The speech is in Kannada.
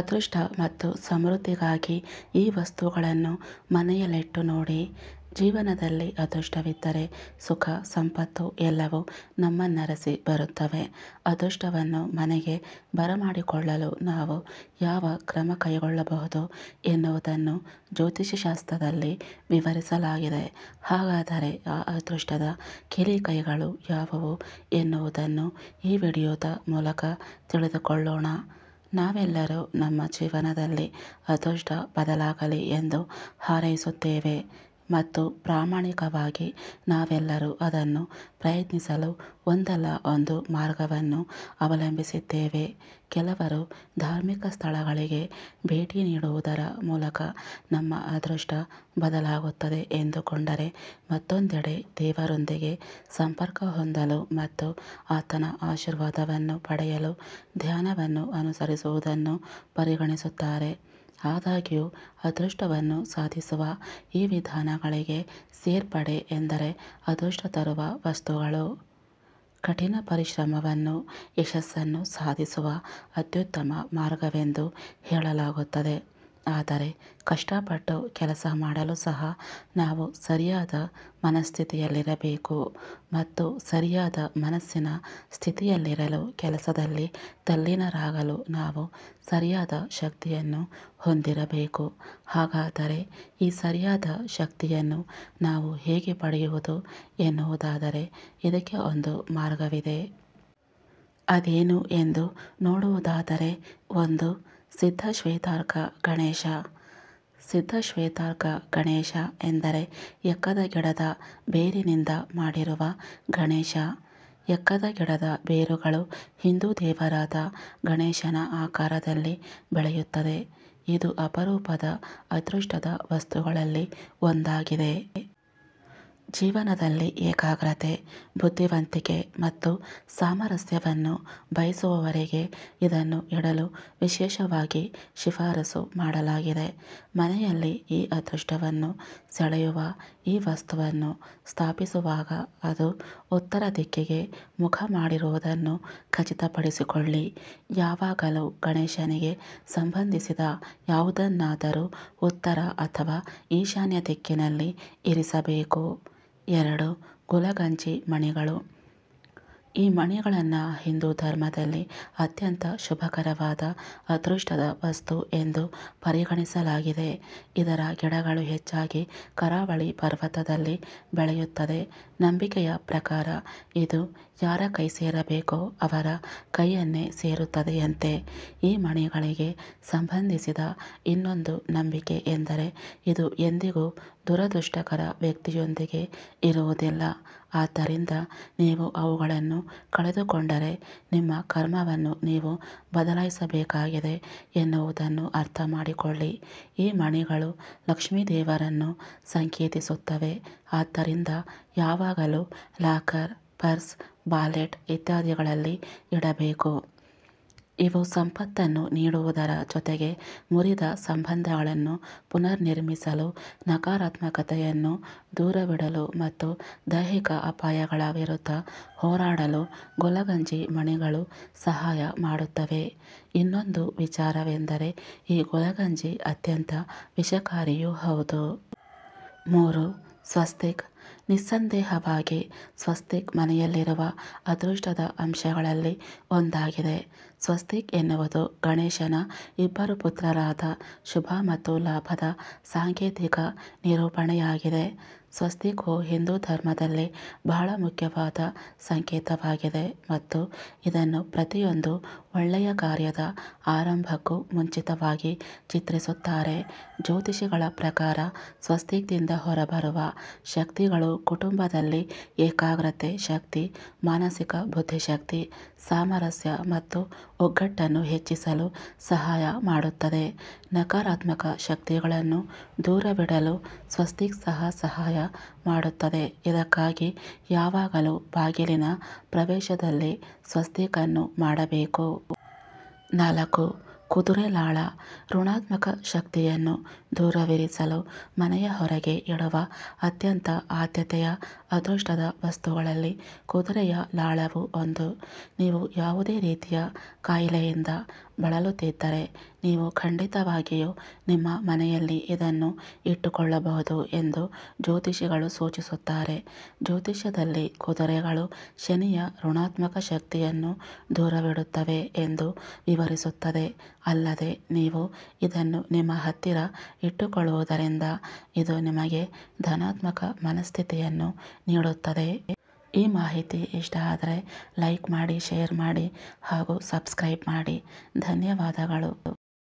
ಅದೃಷ್ಟ ಮತ್ತು ಸಮೃದ್ಧಿಗಾಗಿ ಈ ವಸ್ತುಗಳನ್ನು ಮನೆಯಲ್ಲಿಟ್ಟು ನೋಡಿ ಜೀವನದಲ್ಲಿ ಅದೃಷ್ಟವಿದ್ದರೆ ಸುಖ ಸಂಪತ್ತು ಎಲ್ಲವೂ ನಮ್ಮನ್ನರಸಿ ಬರುತ್ತವೆ ಅದೃಷ್ಟವನ್ನು ಮನೆಗೆ ಬರಮಾಡಿಕೊಳ್ಳಲು ನಾವು ಯಾವ ಕ್ರಮ ಕೈಗೊಳ್ಳಬಹುದು ಎನ್ನುವುದನ್ನು ಜ್ಯೋತಿಷ್ಯ ಶಾಸ್ತ್ರದಲ್ಲಿ ವಿವರಿಸಲಾಗಿದೆ ಹಾಗಾದರೆ ಆ ಅದೃಷ್ಟದ ಕಿರಿ ಕೈಗಳು ಯಾವುವು ಎನ್ನುವುದನ್ನು ಈ ವಿಡಿಯೋದ ಮೂಲಕ ತಿಳಿದುಕೊಳ್ಳೋಣ ನಾವೆಲ್ಲರೂ ನಮ್ಮ ಜೀವನದಲ್ಲಿ ಅದೃಷ್ಟ ಬದಲಾಗಲಿ ಎಂದು ಹಾರೈಸುತ್ತೇವೆ ಮತ್ತು ಪ್ರಾಮಾಣಿಕವಾಗಿ ನಾವೆಲ್ಲರೂ ಅದನ್ನು ಪ್ರಯತ್ನಿಸಲು ಒಂದಲ್ಲ ಒಂದು ಮಾರ್ಗವನ್ನು ಅವಲಂಬಿಸಿದ್ದೇವೆ ಕೆಲವರು ಧಾರ್ಮಿಕ ಸ್ಥಳಗಳಿಗೆ ಭೇಟಿ ನೀಡುವುದರ ಮೂಲಕ ನಮ್ಮ ಅದೃಷ್ಟ ಬದಲಾಗುತ್ತದೆ ಎಂದುಕೊಂಡರೆ ಮತ್ತೊಂದೆಡೆ ದೇವರೊಂದಿಗೆ ಸಂಪರ್ಕ ಹೊಂದಲು ಮತ್ತು ಆತನ ಆಶೀರ್ವಾದವನ್ನು ಪಡೆಯಲು ಧ್ಯಾನವನ್ನು ಅನುಸರಿಸುವುದನ್ನು ಪರಿಗಣಿಸುತ್ತಾರೆ ಆದಾಗ್ಯೂ ಅದೃಷ್ಟವನ್ನು ಸಾಧಿಸುವ ಈ ವಿಧಾನಗಳಿಗೆ ಸೇರ್ಪಡೆ ಎಂದರೆ ಅದೃಷ್ಟ ತರುವ ವಸ್ತುಗಳು ಕಠಿಣ ಪರಿಶ್ರಮವನ್ನು ಯಶಸ್ಸನ್ನು ಸಾಧಿಸುವ ಅತ್ಯುತ್ತಮ ಮಾರ್ಗವೆಂದು ಹೇಳಲಾಗುತ್ತದೆ ಆದರೆ ಕಷ್ಟಪಟ್ಟು ಕೆಲಸ ಮಾಡಲು ಸಹ ನಾವು ಸರಿಯಾದ ಮನಸ್ಥಿತಿಯಲ್ಲಿರಬೇಕು ಮತ್ತು ಸರಿಯಾದ ಮನಸ್ಸಿನ ಸ್ಥಿತಿಯಲ್ಲಿರಲು ಕೆಲಸದಲ್ಲಿ ತಲ್ಲೀನರಾಗಲು ನಾವು ಸರಿಯಾದ ಶಕ್ತಿಯನ್ನು ಹೊಂದಿರಬೇಕು ಹಾಗಾದರೆ ಈ ಸರಿಯಾದ ಶಕ್ತಿಯನ್ನು ನಾವು ಹೇಗೆ ಪಡೆಯುವುದು ಎನ್ನುವುದಾದರೆ ಇದಕ್ಕೆ ಒಂದು ಮಾರ್ಗವಿದೆ ಅದೇನು ಎಂದು ನೋಡುವುದಾದರೆ ಒಂದು ಸಿದ್ಧ ಶ್ವೇತಾರ್ಕ ಗಣೇಶ ಸಿದ್ಧ ಶ್ವೇತಾರ್ಕ ಗಣೇಶ ಎಂದರೆ ಎಕ್ಕದ ಗಿಡದ ಬೇರಿನಿಂದ ಮಾಡಿರುವ ಗಣೇಶ ಎಕ್ಕದ ಗಿಡದ ಬೇರುಗಳು ಹಿಂದೂ ದೇವರಾದ ಗಣೇಶನ ಆಕಾರದಲ್ಲಿ ಬೆಳೆಯುತ್ತದೆ ಇದು ಅಪರೂಪದ ಅದೃಷ್ಟದ ವಸ್ತುಗಳಲ್ಲಿ ಒಂದಾಗಿದೆ ಜೀವನದಲ್ಲಿ ಏಕಾಗ್ರತೆ ಬುದ್ಧಿವಂತಿಕೆ ಮತ್ತು ಸಾಮರಸ್ಯವನ್ನು ಬಯಸುವವರಿಗೆ ಇದನ್ನು ಇಡಲು ವಿಶೇಷವಾಗಿ ಶಿಫಾರಸು ಮಾಡಲಾಗಿದೆ ಮನೆಯಲ್ಲಿ ಈ ಅದೃಷ್ಟವನ್ನು ಸೆಳೆಯುವ ಈ ವಸ್ತುವನ್ನು ಸ್ಥಾಪಿಸುವಾಗ ಅದು ಉತ್ತರ ದಿಕ್ಕಿಗೆ ಮುಖ ಮಾಡಿರುವುದನ್ನು ಖಚಿತಪಡಿಸಿಕೊಳ್ಳಿ ಯಾವಾಗಲೂ ಗಣೇಶನಿಗೆ ಸಂಬಂಧಿಸಿದ ಯಾವುದನ್ನಾದರೂ ಉತ್ತರ ಅಥವಾ ಈಶಾನ್ಯ ದಿಕ್ಕಿನಲ್ಲಿ ಇರಿಸಬೇಕು ಎರಡು ಗುಲಗಂಜಿ ಮಣಿಗಳು ಈ ಮಣಿಗಳನ್ನು ಹಿಂದೂ ಧರ್ಮದಲ್ಲಿ ಅತ್ಯಂತ ಶುಭಕರವಾದ ಅದೃಷ್ಟದ ವಸ್ತು ಎಂದು ಪರಿಗಣಿಸಲಾಗಿದೆ ಇದರ ಗಿಡಗಳು ಹೆಚ್ಚಾಗಿ ಕರಾವಳಿ ಪರ್ವತದಲ್ಲಿ ಬೆಳೆಯುತ್ತದೆ ನಂಬಿಕೆಯ ಪ್ರಕಾರ ಇದು ಯಾರ ಕೈ ಸೇರಬೇಕೋ ಅವರ ಕೈಯನ್ನೇ ಸೇರುತ್ತದೆಯಂತೆ ಈ ಮಣಿಗಳಿಗೆ ಸಂಬಂಧಿಸಿದ ಇನ್ನೊಂದು ನಂಬಿಕೆ ಎಂದರೆ ಇದು ಎಂದಿಗೂ ದುರದೃಷ್ಟಕರ ವ್ಯಕ್ತಿಯೊಂದಿಗೆ ಇರುವುದಿಲ್ಲ ಆದ್ದರಿಂದ ನೀವು ಅವುಗಳನ್ನು ಕಳೆದುಕೊಂಡರೆ ನಿಮ್ಮ ಕರ್ಮವನ್ನು ನೀವು ಬದಲಾಯಿಸಬೇಕಾಗಿದೆ ಎನ್ನುವುದನ್ನು ಅರ್ಥ ಮಾಡಿಕೊಳ್ಳಿ ಈ ಮಣಿಗಳು ಲಕ್ಷ್ಮೀ ದೇವರನ್ನು ಸಂಕೇತಿಸುತ್ತವೆ ಆದ್ದರಿಂದ ಯಾವಾಗಲೂ ಲಾಕರ್ ಪರ್ಸ್ ಬಾಲೆಟ್ ಇತ್ಯಾದಿಗಳಲ್ಲಿ ಇಡಬೇಕು ಇವು ಸಂಪತ್ತನ್ನು ನೀಡುವುದರ ಜೊತೆಗೆ ಮುರಿದ ಸಂಬಂಧಗಳನ್ನು ಪುನರ್ನಿರ್ಮಿಸಲು ನಕಾರಾತ್ಮಕತೆಯನ್ನು ದೂರವಿಡಲು ಮತ್ತು ದೈಹಿಕ ಅಪಾಯಗಳ ವಿರುದ್ಧ ಹೋರಾಡಲು ಗೊಲಗಂಜಿ ಮಣಿಗಳು ಸಹಾಯ ಮಾಡುತ್ತವೆ ಇನ್ನೊಂದು ವಿಚಾರವೆಂದರೆ ಈ ಗೊಲಗಂಜಿ ಅತ್ಯಂತ ವಿಷಕಾರಿಯೂ ಹೌದು ಮೂರು ಸ್ವಸ್ತಿಕ್ ನಿಸ್ಸಂದೇಹವಾಗಿ ಸ್ವಸ್ತಿಕ್ ಮನೆಯಲ್ಲಿರುವ ಅದೃಷ್ಟದ ಅಂಶಗಳಲ್ಲಿ ಒಂದಾಗಿದೆ ಸ್ವಸ್ತಿಕ್ ಎನ್ನುವುದು ಗಣೇಶನ ಇಬ್ಬರು ಪುತ್ರರಾದ ಶುಭ ಮತ್ತು ಲಾಭದ ಸಾಂಕೇತಿಕ ನಿರೂಪಣೆಯಾಗಿದೆ ಸ್ವಸ್ತಿಕ್ವು ಹಿಂದೂ ಧರ್ಮದಲ್ಲಿ ಬಹಳ ಮುಖ್ಯವಾದ ಸಂಕೇತವಾಗಿದೆ ಮತ್ತು ಇದನ್ನು ಪ್ರತಿಯೊಂದು ಒಳ್ಳೆಯ ಕಾರ್ಯದ ಆರಂಭಕ್ಕೂ ಮುಂಚಿತವಾಗಿ ಚಿತ್ರಿಸುತ್ತಾರೆ ಜ್ಯೋತಿಷಿಗಳ ಪ್ರಕಾರ ಸ್ವಸ್ತಿಕ್ದಿಂದ ಹೊರಬರುವ ಶಕ್ತಿಗಳು ಕುಟುಂಬದಲ್ಲಿ ಏಕಾಗ್ರತೆ ಶಕ್ತಿ ಮಾನಸಿಕ ಬುದ್ಧಿಶಕ್ತಿ ಸಾಮರಸ್ಯ ಮತ್ತು ಒಗ್ಗಟ್ಟನ್ನು ಹೆಚ್ಚಿಸಲು ಸಹಾಯ ಮಾಡುತ್ತದೆ ನಕಾರಾತ್ಮಕ ಶಕ್ತಿಗಳನ್ನು ದೂರವಿಡಲು ಸ್ವಸ್ತಿಕ್ ಸಹ ಸಹಾಯ ಮಾಡುತ್ತದೆ ಇದಕ್ಕಾಗಿ ಯಾವಾಗಲೂ ಬಾಗಿಲಿನ ಪ್ರವೇಶದಲ್ಲಿ ಸ್ವಸ್ತಿಕನ್ನು ಮಾಡಬೇಕು ನಾಲ್ಕು ಕುದುರೆ ಲಾಳ ಋಣಾತ್ಮಕ ಶಕ್ತಿಯನ್ನು ದೂರವಿರಿಸಲು ಮನೆಯ ಹೊರಗೆ ಇಡುವ ಅತ್ಯಂತ ಆದ್ಯತೆಯ ಅದೃಷ್ಟದ ವಸ್ತುಗಳಲ್ಲಿ ಕುದುರೆಯ ಲಾಳವು ಒಂದು ನೀವು ಯಾವುದೇ ರೀತಿಯ ಕಾಯಿಲೆಯಿಂದ ಬಳಲುತ್ತಿದ್ದರೆ ನೀವು ಖಂಡಿತವಾಗಿಯೂ ನಿಮ್ಮ ಮನೆಯಲ್ಲಿ ಇದನ್ನು ಇಟ್ಟುಕೊಳ್ಳಬಹುದು ಎಂದು ಜ್ಯೋತಿಷಿಗಳು ಸೂಚಿಸುತ್ತಾರೆ ಜ್ಯೋತಿಷ್ಯದಲ್ಲಿ ಕುದುರೆಗಳು ಶನಿಯ ಋಣಾತ್ಮಕ ಶಕ್ತಿಯನ್ನು ದೂರವಿಡುತ್ತವೆ ಎಂದು ವಿವರಿಸುತ್ತದೆ ಅಲ್ಲದೆ ನೀವು ಇದನ್ನು ನಿಮ್ಮ ಹತ್ತಿರ ಇಟ್ಟುಕೊಳ್ಳುವುದರಿಂದ ಇದು ನಿಮಗೆ ಧನಾತ್ಮಕ ಮನಸ್ಥಿತಿಯನ್ನು ನೀಡುತ್ತದೆ ಈ ಮಾಹಿತಿ ಇಷ್ಟ ಆದರೆ ಲೈಕ್ ಮಾಡಿ ಶೇರ್ ಮಾಡಿ ಹಾಗೂ ಸಬ್ಸ್ಕ್ರೈಬ್ ಮಾಡಿ ಧನ್ಯವಾದಗಳು